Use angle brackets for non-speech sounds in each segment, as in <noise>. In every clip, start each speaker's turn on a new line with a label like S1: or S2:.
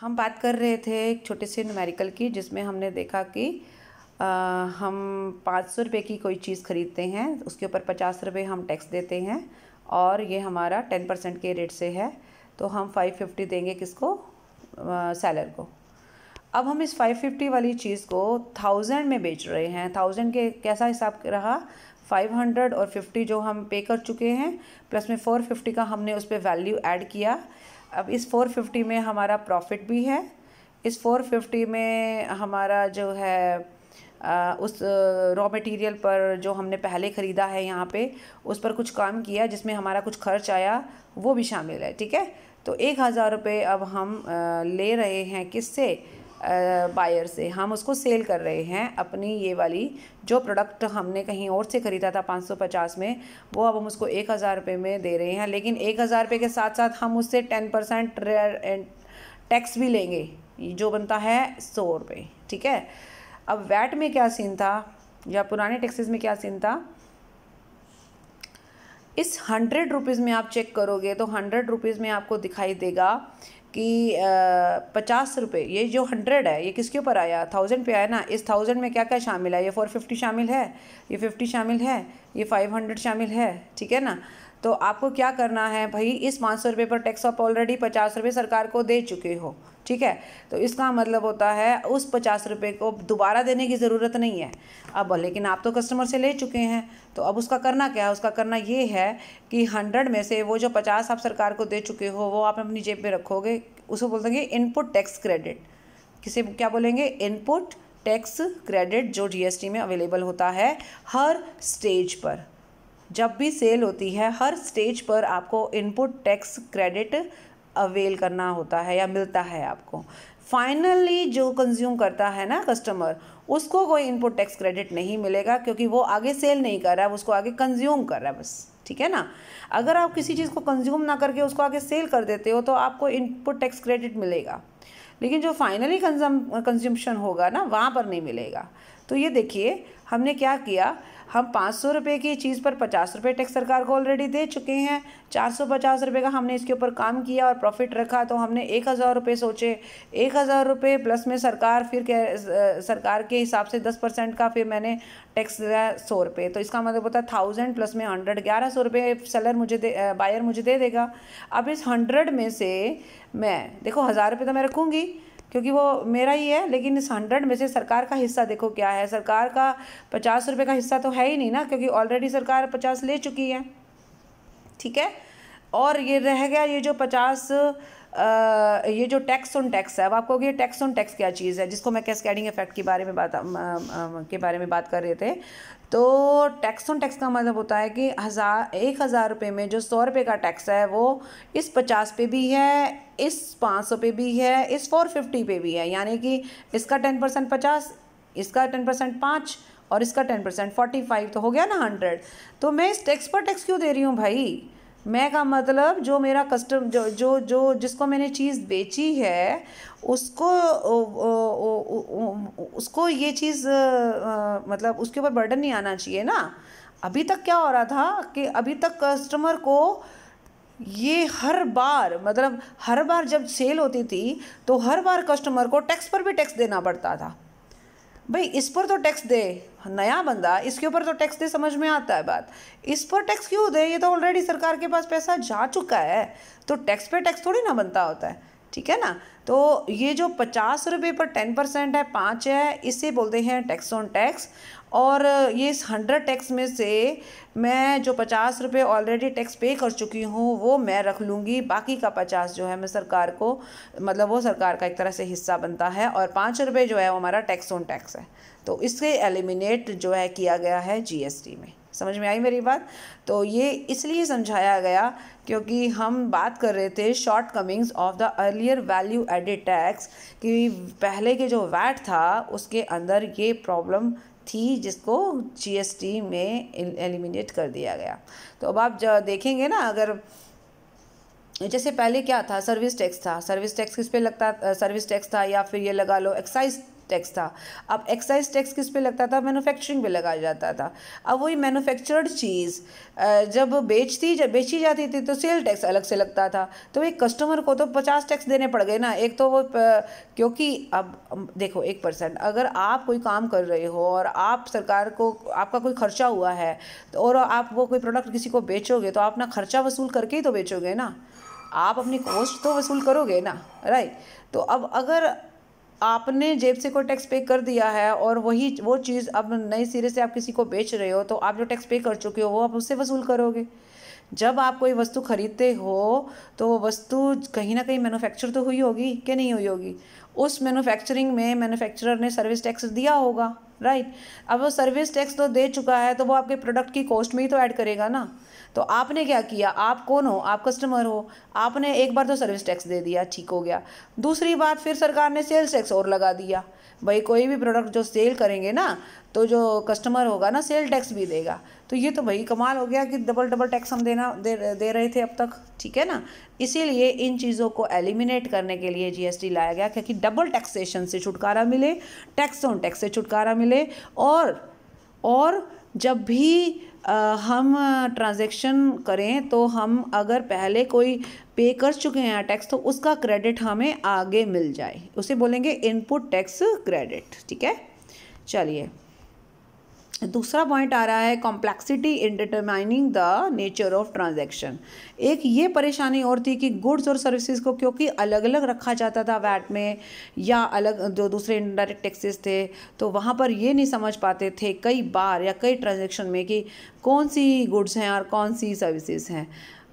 S1: हम बात कर रहे थे एक छोटे से न्यूमेरिकल की जिसमें हमने देखा कि आ, हम पाँच सौ रुपये की कोई चीज़ ख़रीदते हैं उसके ऊपर पचास रुपये हम टैक्स देते हैं और ये हमारा टेन परसेंट के रेट से है तो हम फाइव फिफ्टी देंगे किसको सैलर को अब हम इस फाइव फिफ्टी वाली चीज़ को थाउजेंड में बेच रहे हैं थाउजेंड के कैसा हिसाब रहा फाइव हंड्रेड और फिफ्टी जो हम पे कर चुके हैं प्लस में फ़ोर फिफ्टी का हमने उस पर वैल्यू ऐड किया अब इस फ़ोर फिफ्टी में हमारा प्रॉफिट भी है इस फ़ोर फिफ्टी में हमारा जो है आ, उस रॉ मटेरियल पर जो हमने पहले ख़रीदा है यहाँ पे उस पर कुछ काम किया जिसमें हमारा कुछ खर्च आया वो भी शामिल है ठीक है तो एक हज़ार रुपये अब हम आ, ले रहे हैं किससे बायर से हम उसको सेल कर रहे हैं अपनी ये वाली जो प्रोडक्ट हमने कहीं और से ख़रीदा था 550 में वो अब हम उसको एक हज़ार रुपये में दे रहे हैं लेकिन एक हज़ार रुपये के साथ साथ हम उससे टेन परसेंट टैक्स भी लेंगे जो बनता है सौ रुपये ठीक है अब वैट में क्या सीन था या पुराने टैक्सेस में क्या सीन था इस हंड्रेड रुपीज़ में आप चेक करोगे तो हंड्रेड रुपीज़ में आपको दिखाई देगा कि पचास रुपये ये जो हंड्रेड है ये किसके ऊपर आया थाउजेंड पे आया ना इस थाउजेंड में क्या क्या शामिल है ये फोर फिफ्टी शामिल है ये फिफ्टी शामिल है ये फाइव हंड्रेड शामिल है ठीक है ना तो आपको क्या करना है भाई इस पाँच सौ रुपये पर टैक्स आप ऑलरेडी पचास रुपये सरकार को दे चुके हो ठीक है तो इसका मतलब होता है उस पचास रुपये को दोबारा देने की ज़रूरत नहीं है अब लेकिन आप तो कस्टमर से ले चुके हैं तो अब उसका करना क्या है उसका करना ये है कि हंड्रेड में से वो जो पचास आप सरकार को दे चुके हो वो आप अपनी जेब में रखोगे उसको बोल देंगे इनपुट टैक्स क्रेडिट किसे क्या बोलेंगे इनपुट टैक्स क्रेडिट जो जीएसटी में अवेलेबल होता है हर स्टेज पर जब भी सेल होती है हर स्टेज पर आपको इनपुट टैक्स क्रेडिट अवेल करना होता है या मिलता है आपको फाइनली जो कंज्यूम करता है ना कस्टमर उसको कोई इनपुट टैक्स क्रेडिट नहीं मिलेगा क्योंकि वो आगे सेल नहीं कर रहा है उसको आगे कंज्यूम कर रहा है बस ठीक है ना अगर आप किसी चीज़ को कंज्यूम ना करके उसको आगे सेल कर देते हो तो आपको इनपुट टैक्स क्रेडिट मिलेगा लेकिन जो फाइनली कंज्यूम कंज्यूमशन होगा ना वहाँ पर नहीं मिलेगा तो ये देखिए हमने क्या किया हम पाँच सौ रुपये की चीज़ पर पचास रुपये टैक्स सरकार को ऑलरेडी दे चुके हैं चार सौ पचास रुपये का हमने इसके ऊपर काम किया और प्रॉफिट रखा तो हमने एक हज़ार रुपये सोचे एक हज़ार रुपये प्लस में सरकार फिर के, सरकार के हिसाब से दस परसेंट का फिर मैंने टैक्स दिया सौ रुपये तो इसका मतलब होता है थाउजेंड प्लस में हंड्रेड ग्यारह सौ रुपये सेलर मुझे दे बायर मुझे दे देगा अब इस हंड्रेड में से मैं देखो हज़ार रुपये तो मैं रखूँगी क्योंकि वो मेरा ही है लेकिन इस हंड्रेड में से सरकार का हिस्सा देखो क्या है सरकार का पचास रुपये का हिस्सा तो है ही नहीं ना क्योंकि ऑलरेडी सरकार पचास ले चुकी है ठीक है और ये रह गया ये जो पचास आ, ये जो टैक्स ऑन टैक्स है अब आप ये टैक्स ऑन टैक्स क्या चीज़ है जिसको मैं कैस्कैडिंग इफेक्ट के बारे में बात आ, आ, के बारे में बात कर रहे थे तो टैक्स ऑन टैक्स का मतलब होता है कि हज़ार एक हज़ार रुपये में जो सौ रुपये का टैक्स है वो इस पचास पे भी है इस पाँच सौ पे भी है इस फोर फिफ्टी पे भी है यानी कि इसका टेन परसेंट पचास इसका टेन परसेंट पाँच और इसका टेन परसेंट फोर्टी फाइव तो हो गया ना हंड्रेड तो मैं इस टैक्स पर टैक्स क्यों दे रही हूँ भाई मैं का मतलब जो मेरा कस्टम जो जो जो जिसको मैंने चीज़ बेची है उसको उसको ये चीज़ मतलब उसके ऊपर बर्डन नहीं आना चाहिए ना अभी तक क्या हो रहा था कि अभी तक कस्टमर को ये हर बार मतलब हर बार जब सेल होती थी तो हर बार कस्टमर को टैक्स पर भी टैक्स देना पड़ता था भाई इस पर तो टैक्स दे नया बंदा इसके ऊपर तो टैक्स दे समझ में आता है बात इस पर टैक्स क्यों दे ये तो ऑलरेडी सरकार के पास पैसा जा चुका है तो टैक्स पे टैक्स थोड़ी ना बनता होता है ठीक है ना तो ये जो पचास रुपये पर टेन परसेंट है पाँच है इसे बोलते हैं टैक्स ऑन टैक्स और ये इस हंड्रेड टैक्स में से मैं जो पचास रुपये ऑलरेडी टैक्स पे कर चुकी हूँ वो मैं रख लूँगी बाकी का पचास जो है मैं सरकार को मतलब वो सरकार का एक तरह से हिस्सा बनता है और पाँच रुपये जो है वो हमारा टैक्स ऑन टैक्स है तो इसके एलिमिनेट जो है किया गया है जी में समझ में आई मेरी बात तो ये इसलिए समझाया गया क्योंकि हम बात कर रहे थे shortcomings of the earlier value added tax कि पहले के जो वैट था उसके अंदर ये प्रॉब्लम थी जिसको जीएसटी में एलिमिनेट कर दिया गया तो अब आप देखेंगे ना अगर जैसे पहले क्या था सर्विस टैक्स था सर्विस टैक्स किस पे लगता सर्विस टैक्स था या फिर ये लगा लो एक्साइज टैक्स था अब एक्साइज टैक्स किस पे लगता था मैन्युफैक्चरिंग पे लगाया जाता था अब वही मैन्युफैक्चर्ड चीज़ जब बेचती जब बेची जाती थी तो सेल टैक्स अलग से लगता था तो एक कस्टमर को तो पचास टैक्स देने पड़ गए ना एक तो वो क्योंकि अब देखो एक परसेंट अगर आप कोई काम कर रहे हो और आप सरकार को आपका कोई खर्चा हुआ है तो और आप वो कोई प्रोडक्ट किसी को बेचोगे तो आप अपना खर्चा वसूल करके ही तो बेचोगे ना आप अपनी कॉस्ट तो वसूल करोगे ना राइट तो अब अगर आपने जेब से कोई टैक्स पे कर दिया है और वही वो चीज़ अब नए सिरे से आप किसी को बेच रहे हो तो आप जो टैक्स पे कर चुके हो वो आप उससे वसूल करोगे जब आप कोई वस्तु खरीदते हो तो वो वस्तु कहीं ना कहीं मैन्युफैक्चर तो हुई होगी कि नहीं हुई होगी उस मैन्युफैक्चरिंग में मैन्युफैक्चरर ने सर्विस टैक्स दिया होगा राइट अब वो सर्विस टैक्स तो दे चुका है तो वो आपके प्रोडक्ट की कॉस्ट में ही तो ऐड करेगा ना तो आपने क्या किया आप कौन हो आप कस्टमर हो आपने एक बार तो सर्विस टैक्स दे दिया ठीक हो गया दूसरी बात फिर सरकार ने सेल्स टैक्स और लगा दिया भाई कोई भी प्रोडक्ट जो सेल करेंगे ना तो जो कस्टमर होगा ना सेल टैक्स भी देगा तो ये तो भाई कमाल हो गया कि डबल डबल टैक्स हम देना दे दे रहे थे अब तक ठीक है ना इसीलिए इन चीज़ों को एलिमिनेट करने के लिए जीएसटी लाया गया क्योंकि डबल टैक्सेशन से छुटकारा मिले टैक्स ऑन टैक्स से छुटकारा मिले और और जब भी हम ट्रांजेक्शन करें तो हम अगर पहले कोई पे कर चुके हैं टैक्स तो उसका क्रेडिट हमें आगे मिल जाए उसे बोलेंगे इनपुट टैक्स क्रेडिट ठीक है चलिए दूसरा पॉइंट आ रहा है complexity in determining the nature of transaction एक ये परेशानी और थी कि गुड्स और सर्विसेज को क्योंकि अलग अलग रखा जाता था वैट में या अलग जो दूसरे इनडायरेक्ट टैक्सेस थे तो वहाँ पर ये नहीं समझ पाते थे कई बार या कई ट्रांजैक्शन में कि कौन सी गुड्स हैं और कौन सी सर्विसेज हैं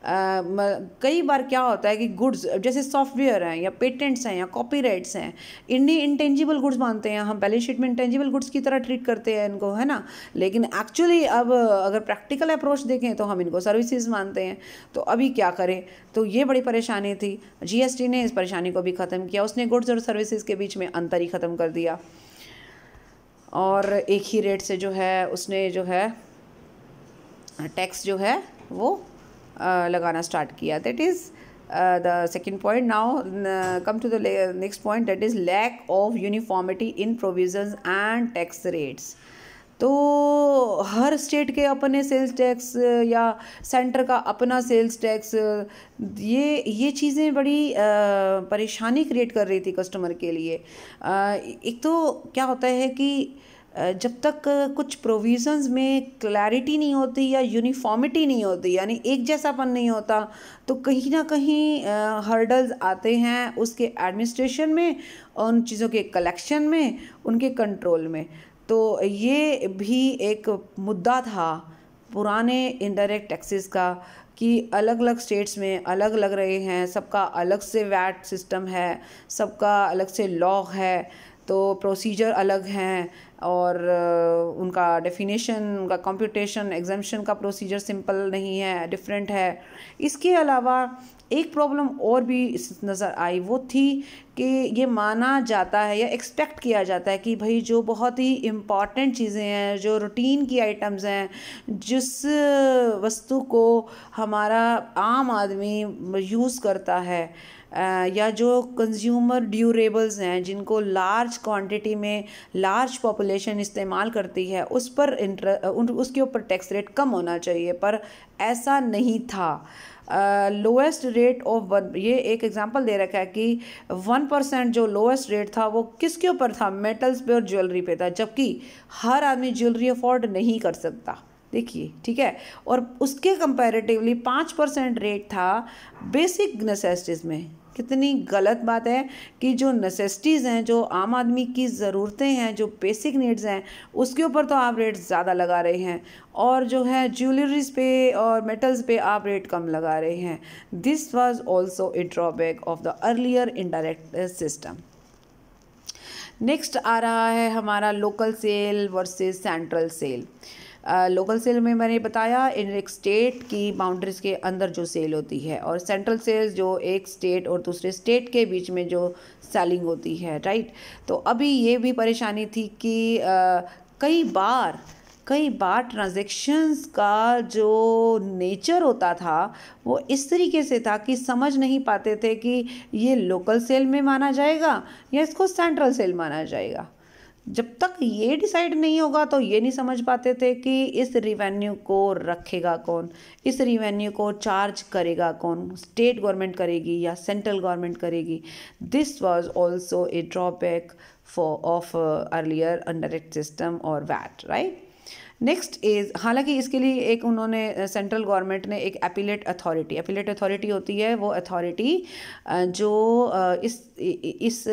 S1: कई बार क्या होता है कि गुड्स जैसे सॉफ्टवेयर हैं या पेटेंट्स हैं या कॉपीराइट्स हैं इन्हें इंटेंजिबल गुड्स मानते हैं हम बैलेंस शीट में इंटेंजिबल गुड्स की तरह ट्रीट करते हैं इनको है ना लेकिन एक्चुअली अब अगर प्रैक्टिकल अप्रोच देखें तो हम इनको सर्विसेज मानते हैं तो अभी क्या करें तो ये बड़ी परेशानी थी जीएसटी ने इस परेशानी को भी ख़त्म किया उसने गुड्स और सर्विसेज के बीच में अंतर ही ख़त्म कर दिया और एक ही रेट से जो है उसने जो है टैक्स जो है वो लगाना स्टार्ट किया that is the second point now come to the next point that is lack of uniformity in provision and tax rates तो हर स्टेट के अपने सेल्स टैक्स या सेंटर का अपना सेल्स टैक्स ये ये चीज़ें बड़ी परेशानी क्रिएट कर रही थी कस्टमर के लिए एक तो क्या होता है कि जब तक कुछ प्रोविज़ंस में क्लैरिटी नहीं होती या यूनिफॉर्मिटी नहीं होती यानी एक जैसापन नहीं होता तो कहीं ना कहीं हर्डल्स आते हैं उसके एडमिनिस्ट्रेशन में और उन चीज़ों के कलेक्शन में उनके कंट्रोल में तो ये भी एक मुद्दा था पुराने इनडायरेक्ट टैक्सेस का कि अलग अलग स्टेट्स में अलग लग रहे हैं सबका अलग से वैट सिस्टम है सबका अलग से लॉ है तो प्रोसीजर अलग हैं और उनका डेफिनेशन उनका कंप्यूटेशन एग्जामेशन का प्रोसीजर सिंपल नहीं है डिफरेंट है इसके अलावा एक प्रॉब्लम और भी नज़र आई वो थी कि ये माना जाता है या एक्सपेक्ट किया जाता है कि भाई जो बहुत ही इम्पॉर्टेंट चीज़ें हैं जो रूटीन की आइटम्स हैं जिस वस्तु को हमारा आम आदमी यूज़ करता है या जो कंज्यूमर ड्यूरेबल्स हैं जिनको लार्ज क्वांटिटी में लार्ज पॉपुलेशन इस्तेमाल करती है उस पर इंटर उसके ऊपर टैक्स रेट कम होना चाहिए पर ऐसा नहीं था लोएस्ट रेट ऑफ ये एक एग्जांपल दे रखा है कि वन परसेंट जो लोएस्ट रेट था वो किसके ऊपर था मेटल्स पे और ज्वेलरी पे था जबकि हर आदमी ज्वेलरी अफोर्ड नहीं कर सकता देखिए ठीक है और उसके कंपैरेटिवली पाँच परसेंट रेट था बेसिक नेसेसिटीज़ में कितनी गलत बात है कि जो नेसेसिटीज़ हैं जो आम आदमी की ज़रूरतें हैं जो बेसिक नीड्स हैं उसके ऊपर तो आप रेट ज़्यादा लगा रहे हैं और जो है ज्वेलरीज पे और मेटल्स पे आप रेट कम लगा रहे हैं this was also a drawback of the earlier indirect system next आ रहा है हमारा local sale versus central sale local sale में मैंने बताया इन एक स्टेट की बाउंड्रीज़ के अंदर जो सेल होती है और सेंट्रल सेल जो एक स्टेट और दूसरे स्टेट के बीच में जो सेलिंग होती है राइट तो अभी ये भी परेशानी थी कि कई बार कई बार ट्रांजेक्शन्स का जो नेचर होता था वो इस तरीके से था कि समझ नहीं पाते थे कि ये लोकल सेल में माना जाएगा या इसको सेंट्रल सेल माना जाएगा जब तक ये डिसाइड नहीं होगा तो ये नहीं समझ पाते थे कि इस रिवेन्यू को रखेगा कौन इस रिवेन्यू को चार्ज करेगा कौन स्टेट गवर्नमेंट करेगी या सेंट्रल गवर्नमेंट करेगी this was also a drawback for of earlier indirect system और वैट राइट नेक्स्ट इज हालांकि इसके लिए एक उन्होंने सेंट्रल uh, गवर्नमेंट ने एक अपीलेट अथॉरिटी अपीलेट अथॉरिटी होती है वो अथॉरिटी uh, जो uh, इस इस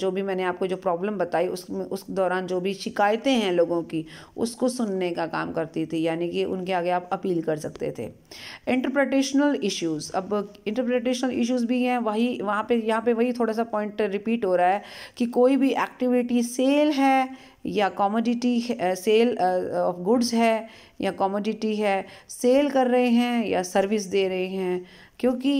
S1: जो भी मैंने आपको जो प्रॉब्लम बताई उस उस दौरान जो भी शिकायतें हैं लोगों की उसको सुनने का काम करती थी यानी कि उनके आगे आप अपील कर सकते थे इंटरप्रटेशनल इश्यूज़ अब इंटरप्रटेशनल इश्यूज़ भी हैं वही वहाँ पे यहाँ पे वही थोड़ा सा पॉइंट रिपीट हो रहा है कि कोई भी एक्टिविटी सेल है या कॉमोडिटी सेल ऑफ गुड्स है या कॉमोडिटी है सेल कर रहे हैं या सर्विस दे रहे हैं क्योंकि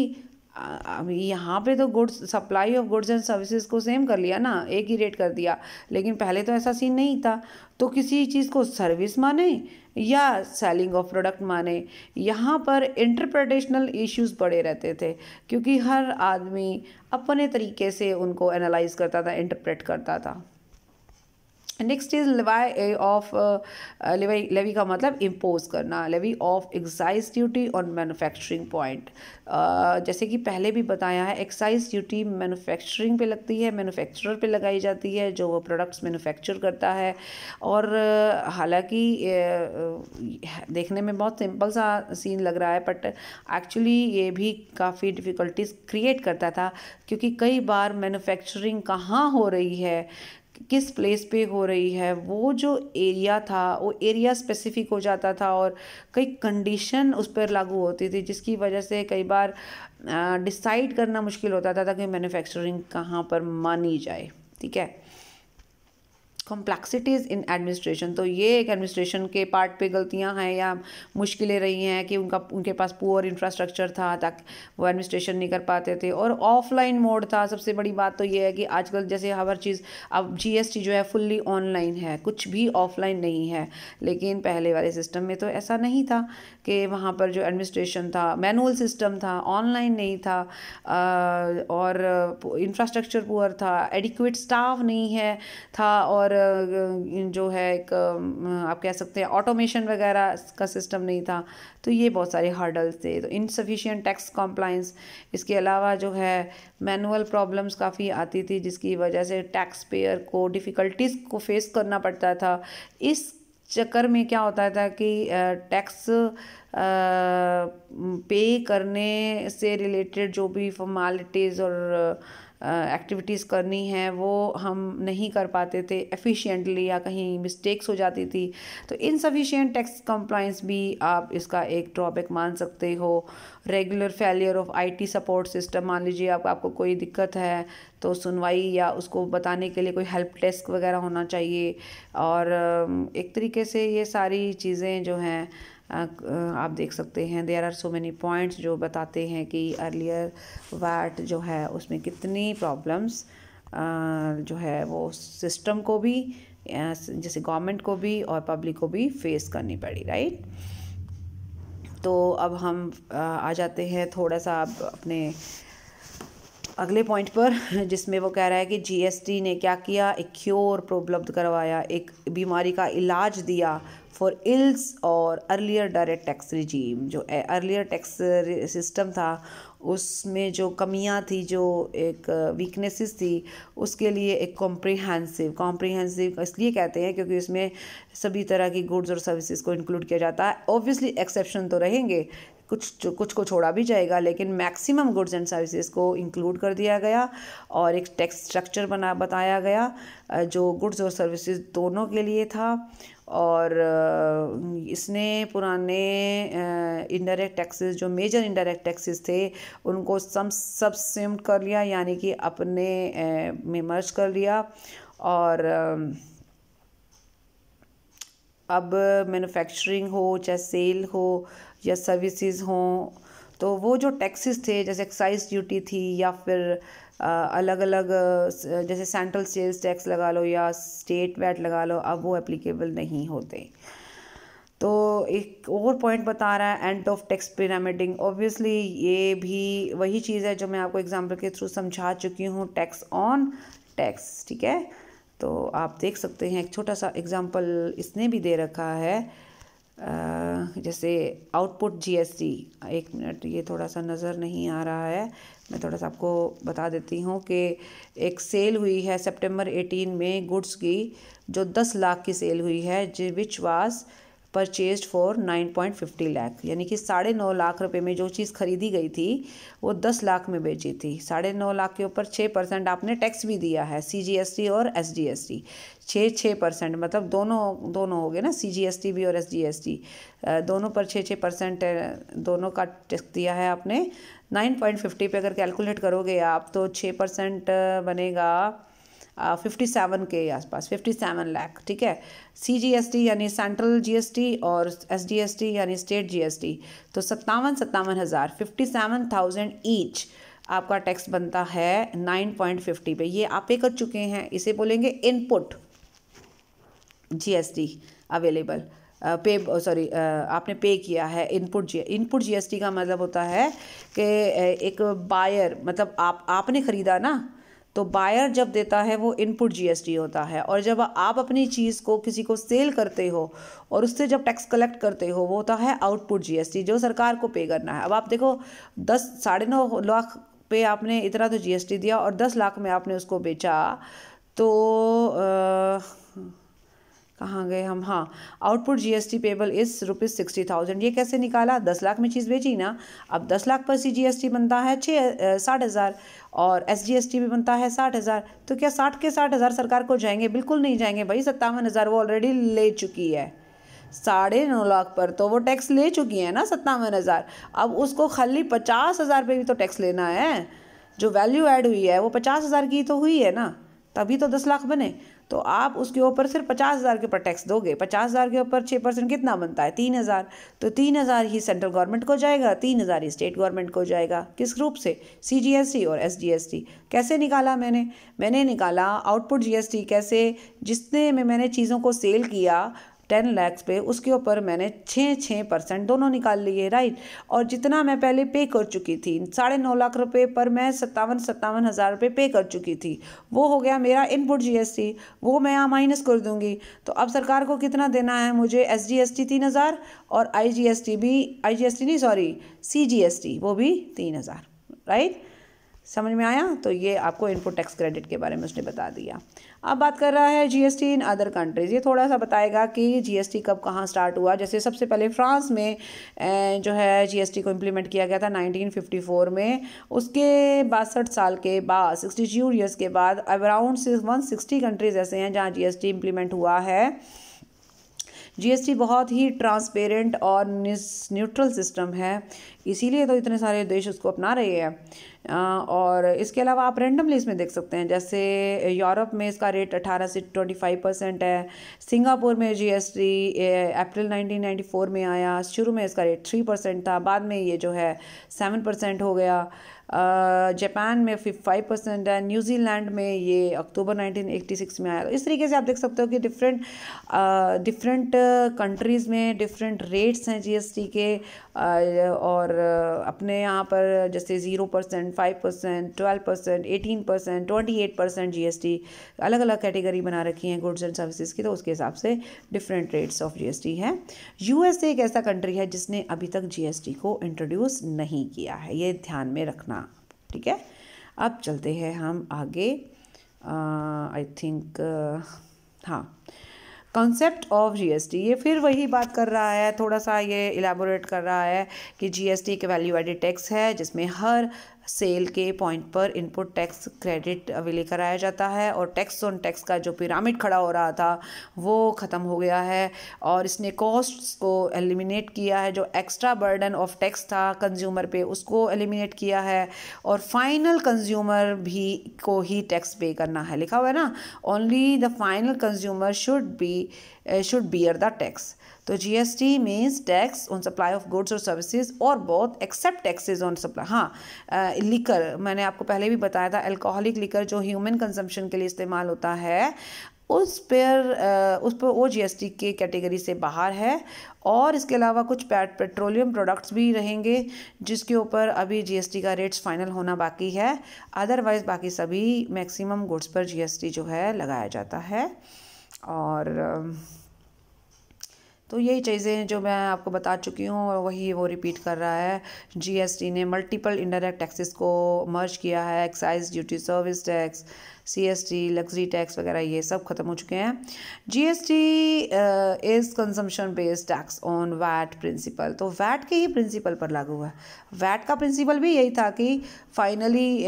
S1: अब यहाँ पे तो goods supply of goods and services को सेम कर लिया ना एक ही रेट कर दिया लेकिन पहले तो ऐसा सीन नहीं था तो किसी चीज़ को सर्विस माने या सेलिंग ऑफ प्रोडक्ट माने यहाँ पर इंटरप्रटेशनल इश्यूज पड़े रहते थे क्योंकि हर आदमी अपने तरीके से उनको एनालाइज करता था इंटरप्रेट करता था next is levy of levy का मतलब इम्पोज करना levy of excise duty on manufacturing point जैसे कि पहले भी बताया है एक्साइज ड्यूटी मैनुफैक्चरिंग पे लगती है मैनुफैक्चरर पे लगाई जाती है जो वो प्रोडक्ट्स मैनुफैक्चर करता है और uh, हालांकि uh, uh, देखने में बहुत सिंपल सा सीन लग रहा है बट एक्चुअली ये भी काफ़ी डिफ़िकल्टीज क्रिएट करता था क्योंकि कई बार मैनुफैक्चरिंग कहाँ हो रही है किस प्लेस पे हो रही है वो जो एरिया था वो एरिया स्पेसिफिक हो जाता था और कई कंडीशन उस पर लागू होती थी जिसकी वजह से कई बार डिसाइड करना मुश्किल होता था कि मैन्युफैक्चरिंग कहाँ पर मानी जाए ठीक है कॉम्प्लेक्सिटीज़ इन एडमिनिस्ट्रेशन तो ये एक एडमिनिस्ट्रेशन के पार्ट पे गलतियां हैं या मुश्किलें रही हैं कि उनका उनके पास पुअर इंफ्रास्ट्रक्चर था तक वो एडमिनिस्ट्रेशन नहीं कर पाते थे और ऑफलाइन मोड था सबसे बड़ी बात तो ये है कि आजकल जैसे हर चीज़ अब जीएसटी जो है फुल्ली ऑनलाइन है कुछ भी ऑफलाइन नहीं है लेकिन पहले वाले सिस्टम में तो ऐसा नहीं था कि वहाँ पर जो एडमिनिस्ट्रेशन था मैनुअल सिस्टम था ऑनलाइन नहीं था और इंफ्रास्ट्रक्चर पुअर था एडिक्वेट स्टाफ नहीं है था और जो है एक आप कह सकते हैं ऑटोमेशन वगैरह का सिस्टम नहीं था तो ये बहुत सारे हर्डल्स थे तो इनसफिशियंट टैक्स कॉम्प्लाइंस इसके अलावा जो है मैनुअल प्रॉब्लम्स काफ़ी आती थी जिसकी वजह से टैक्स पेयर को डिफ़िकल्टीज़ को फेस करना पड़ता था इस चक्कर में क्या होता था कि टैक्स पे करने से रिलेटेड जो भी फॉर्मालिटीज़ और एक्टिविटीज़ करनी है वो हम नहीं कर पाते थे एफिशिएंटली या कहीं मिस्टेक्स हो जाती थी तो इनसफिशियंट टैक्स कंप्लाइंस भी आप इसका एक ड्रॉबैक मान सकते हो regular failure of IT support system मान लीजिए आप आपको कोई दिक्कत है तो सुनवाई या उसको बताने के लिए कोई हेल्प डेस्क वगैरह होना चाहिए और एक तरीके से ये सारी चीज़ें जो हैं आप देख सकते हैं there are so many points जो बताते हैं कि अर्लियर वैट जो है उसमें कितनी प्रॉब्लम्स जो है वो सिस्टम को भी जैसे गवर्नमेंट को भी और पब्लिक को भी फेस करनी पड़ी राइट तो अब हम आ जाते हैं थोड़ा सा आप अपने अगले पॉइंट पर <laughs> जिसमें वो कह रहा है कि जीएसटी ने क्या किया एक क्योर उपलब्ध करवाया एक बीमारी का इलाज दिया फॉर इल्स और अर्लियर डायरेक्ट टैक्स रिजीम जो अर्लियर टैक्स सिस्टम था उसमें जो कमियां थी जो एक वीकनेसेस eh, थी उसके लिए एक कॉम्प्रिहेंसिव कॉम्प्रिहेंसिव इसलिए कहते हैं क्योंकि इसमें सभी तरह की गुड्स और सर्विसेज को इंक्लूड किया जाता है ऑब्वियसली एक्सेप्शन तो रहेंगे कुछ कुछ को छोड़ा भी जाएगा लेकिन मैक्सिमम गुड्स एंड सर्विसेज को इंक्लूड कर दिया गया और एक टैक्स स्ट्रक्चर बना बताया गया eh, जो गुड्स और सर्विसेज दोनों के लिए था और इसने पुराने इनडायरेक्ट टैक्सेस जो मेजर इनडायरेक्ट टैक्सेस थे उनको सम सब सिम कर लिया यानी कि अपने में मर्ज कर लिया और अब मैन्युफैक्चरिंग हो चाहे सेल हो या सर्विसेज हों तो वो जो टैक्सेस थे जैसे एक्साइज ड्यूटी थी या फिर अलग अलग जैसे सेंट्रल सेल्स टैक्स लगा लो या स्टेट वैट लगा लो अब वो एप्लीकेबल नहीं होते तो एक और पॉइंट बता रहा है end of tax pyramiding obviously ये भी वही चीज़ है जो मैं आपको एग्जांपल के थ्रू समझा चुकी हूँ टैक्स ऑन टैक्स ठीक है तो आप देख सकते हैं एक छोटा सा एग्जांपल इसने भी दे रखा है जैसे आउटपुट जीएसटी एक मिनट ये थोड़ा सा नज़र नहीं आ रहा है मैं थोड़ा सा आपको बता देती हूँ कि एक सेल हुई है सितंबर 18 में गुड्स की जो 10 लाख की सेल हुई है which was purchase for nine point fifty lakh यानी कि साढ़े नौ लाख रुपए में जो चीज़ खरीदी गई थी वो दस लाख में बेची थी साढ़े नौ लाख के ऊपर छः परसेंट आपने टैक्स भी दिया है सी जी एस टी और एस जी एस टी छः छः परसेंट मतलब दोनों दोनों हो गए ना सी जी एस टी भी और एस जी एस टी दोनों पर छः छः परसेंट दोनों का टैक्स दिया है आपने नाइन पॉइंट फिफ्टी पे अगर कैलकुलेट करोगे आप तो छः परसेंट बनेगा फिफ्टी सेवन के आसपास फिफ्टी सेवन लैख ठीक है सी जी एस टी यानी सेंट्रल जी एस टी और एस जी एस टी यानी स्टेट जी एस टी तो सत्तावन सत्तावन हज़ार फिफ्टी सेवन थाउजेंड ईच आपका टैक्स बनता है नाइन पॉइंट फिफ्टी पे ये आप पे कर चुके हैं इसे बोलेंगे input G S T available पे सॉरी आपने पे किया है input G input G S T का मतलब होता है कि uh, एक बायर मतलब आप आपने ख़रीदा ना तो बायर जब देता है वो इनपुट जीएसटी होता है और जब आप अपनी चीज़ को किसी को सेल करते हो और उससे जब टैक्स कलेक्ट करते हो वो होता है आउटपुट जीएसटी जो सरकार को पे करना है अब आप देखो दस साढ़े नौ लाख पे आपने इतना तो जीएसटी दिया और दस लाख में आपने उसको बेचा तो आ, कहाँ गए हम हाँ output GST payable is rupees sixty thousand ये कैसे निकाला दस लाख में चीज़ बेची ना अब दस लाख पर सी जीएसटी बनता है छः साठ हज़ार और एस जी एस टी भी बनता है साठ हज़ार तो क्या साठ के साठ हज़ार सरकार को जाएंगे बिल्कुल नहीं जाएंगे भाई सत्तावन हज़ार वो ऑलरेडी ले चुकी है साढ़े नौ लाख पर तो वो टैक्स ले चुकी है ना सत्तावन हज़ार अब उसको खाली पचास हज़ार पर भी तो टैक्स लेना है जो वैल्यू एड हुई है वो पचास हज़ार की तो हुई है ना तभी तो दस लाख बने तो आप उसके ऊपर सिर्फ पचास हज़ार के ऊपर टैक्स दोगे पचास हज़ार के ऊपर छः परसेंट कितना बनता है तीन हज़ार तो तीन हज़ार ही सेंट्रल गवर्नमेंट को जाएगा तीन हज़ार ही स्टेट गवर्नमेंट को जाएगा किस रूप से सी जी एस टी और एस जी एस टी कैसे निकाला मैंने मैंने निकाला आउटपुट जी एस टी कैसे जिसने में मैंने चीज़ों को सेल किया टेन लैक्स पे उसके ऊपर मैंने छः छः परसेंट दोनों निकाल लिए राइट और जितना मैं पहले पे कर चुकी थी साढ़े नौ लाख रुपए पर मैं सत्तावन सत्तावन हज़ार रुपये पे कर चुकी थी वो हो गया मेरा इनपुट जीएसटी वो मैं यहाँ माइनस कर दूँगी तो अब सरकार को कितना देना है मुझे एस जी एस टी तीन हज़ार और आई जी एस टी भी आई जी एस टी नहीं sorry C G S T वो भी तीन हज़ार राइट समझ में आया तो ये आपको इनपुट टैक्स क्रेडिट के बारे में उसने बता दिया अब बात कर रहा है जीएसटी इन अदर कंट्रीज़ ये थोड़ा सा बताएगा कि जीएसटी कब कहाँ स्टार्ट हुआ जैसे सबसे पहले फ्रांस में जो है जीएसटी को इम्प्लीमेंट किया गया था 1954 में उसके बासठ साल के बाद सिक्सटी टू ईयर्स के बाद अराउंड वन सिक्सटी कंट्रीज़ ऐसे हैं जहाँ जी एस इम्प्लीमेंट हुआ है जीएसटी बहुत ही ट्रांसपेरेंट और न्यूट्रल सिस्टम है इसीलिए तो इतने सारे देश उसको अपना रहे हैं और इसके अलावा आप रेंडमली इसमें देख सकते हैं जैसे यूरोप में इसका रेट 18 से 25 परसेंट है सिंगापुर में जीएसटी अप्रैल 1994 में आया शुरू में इसका रेट 3 परसेंट था बाद में ये जो है 7 परसेंट हो गया जापान में फाइव परसेंट है न्यूजीलैंड में ये अक्टूबर 1986 में आया इस तरीके से आप देख सकते हो कि डिफरेंट डिफरेंट कंट्रीज़ में डिफरेंट रेट्स हैं जीएसटी के और अपने यहाँ पर जैसे zero percent five percent twelve percent eighteen percent twenty eight percent G S T अलग अलग कैटेगरी बना रखी हैं गुड्स एंड सर्विसेज की तो उसके हिसाब से different rates of G S T है ए एक ऐसा कंट्री है जिसने अभी तक जी एस टी को इंट्रोड्यूस नहीं किया है ये ध्यान में रखना ठीक है अब चलते हैं हम आगे आई थिंक हाँ कॉन्सेप्ट ऑफ जीएसटी ये फिर वही बात कर रहा है थोड़ा सा ये इलेबोरेट कर रहा है कि जीएसटी एक वैल्यू एडिड टैक्स है जिसमें हर सेल के पॉइंट पर इनपुट टैक्स क्रेडिट अवेले कराया जाता है और टैक्स ऑन टैक्स का जो पिरामिड खड़ा हो रहा था वो ख़त्म हो गया है और इसने कॉस्ट को एलिमिनेट किया है जो एक्स्ट्रा बर्डन ऑफ टैक्स था कंज्यूमर पे उसको एलिमिनेट किया है और फाइनल कंज्यूमर भी को ही टैक्स पे करना है लिखा हुआ है ना only the final consumer should be should bear the tax तो G S T means tax on supply of goods और सर्विसेज और बहुत एक्सेप्ट टैक्सेज ऑन सप्लाई हाँ लिकर uh, मैंने आपको पहले भी बताया था अल्कोहलिक लिकर जो ह्यूमन कंजम्पशन के लिए इस्तेमाल होता है उस पर uh, उस पर वो जी एस टी के कैटेगरी से बाहर है और इसके अलावा कुछ पैट पेट्रोलियम प्रोडक्ट्स भी रहेंगे जिसके ऊपर अभी जी एस टी का रेट्स फाइनल होना बाकी है अदरवाइज़ बाकी सभी मैक्सिमम गुड्स पर जी एस टी जो है लगाया जाता है और तो यही चीज़ें जो मैं आपको बता चुकी हूँ और वही वो रिपीट कर रहा है जीएसटी ने मल्टीपल इंडायरेक्ट टैक्सेस को मर्ज किया है excise duty service tax CST luxury tax वगैरह ये सब ख़त्म हो चुके हैं GST is consumption based tax on VAT principle तो वैट के ही प्रिंसिपल पर लागू हुआ वैट का प्रिंसिपल भी यही था कि फाइनली uh,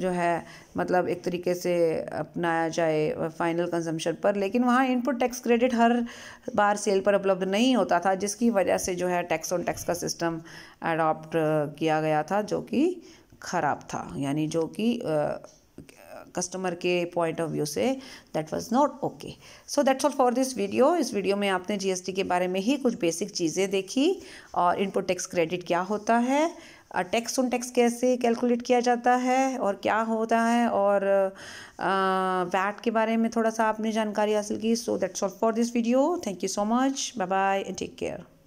S1: जो है मतलब एक तरीके से अपनाया जाए फाइनल कंजम्पशन पर लेकिन वहाँ इनपुट टैक्स क्रेडिट हर बार सेल पर उपलब्ध नहीं होता था जिसकी वजह से जो है टैक्स ऑन टैक्स का सिस्टम अडॉप्ट किया गया था जो कि ख़राब था यानी जो कि कस्टमर के पॉइंट ऑफ व्यू से that was not okay so that's all for this video इस वीडियो में आपने जीएसटी के बारे में ही कुछ बेसिक चीज़ें देखी और इनपुट टैक्स क्रेडिट क्या होता है टैक्स उन टैक्स कैसे कैलकुलेट किया जाता है और क्या होता है और वैट के बारे में थोड़ा सा आपने जानकारी हासिल की so that's all for this video thank you so much bye bye and take care